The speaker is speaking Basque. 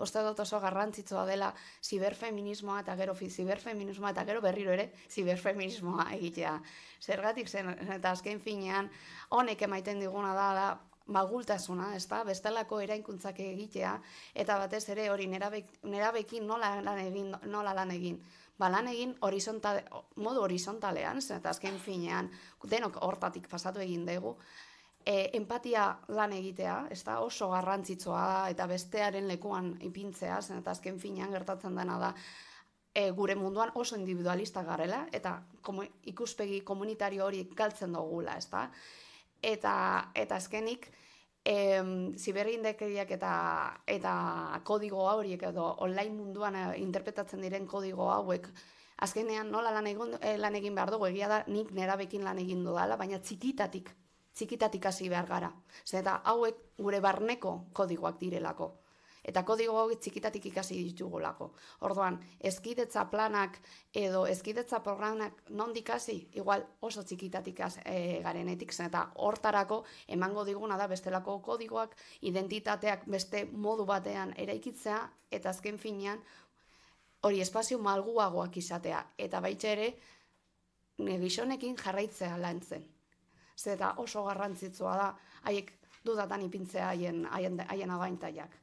Oste dut oso garrantzitsua dela ziberfeminismoa eta gero ziberfeminismoa eta gero berriro ere ziberfeminismoa egitea. Zergatik zen, eta azken finean, honek emaiten diguna da, da magultasuna, ez da? bestelako erainkuntzak egitea, eta batez ere hori nerabekin nola lan egin, nola lan egin. Ba, lan egin horizontale, modu horizontalean, zen, eta azken finean, denok hortatik pasatu egin dugu, e, empatia lan egitea, ez oso garrantzitsua eta bestearen lekuan ipintzea, zen eta azken finean gertatzen dena da, e, gure munduan oso individualista garela, eta komu, ikuspegi komunitario hori galtzen dugula, ez da? Eta, eta azkenik, em, ziberri indekeriak eta, eta kodigo horiek edo online munduan eh, interpretatzen diren kodigo hauek azkenean nola lan eh, egin, lan behar dugu, egia da nik nerabekin lan egin dudala, baina txikitatik txikitatik hasi behar gara. zeta eta hauek gure barneko kodigoak direlako. Eta kodigo hau txikitatik ikasi ditugulako. Orduan, ezkidetza planak edo ezkidetza programak non dikasi, igual oso txikitatik az, e, garenetik. eta hortarako emango diguna da bestelako kodigoak, identitateak beste modu batean eraikitzea, eta azken finean hori espazio malguagoak izatea. Eta baita ere, negizonekin jarraitzea lan zen da oso garrantzitsua da, haiek dudatan ipintzea haien, haien, haien abaintaiak.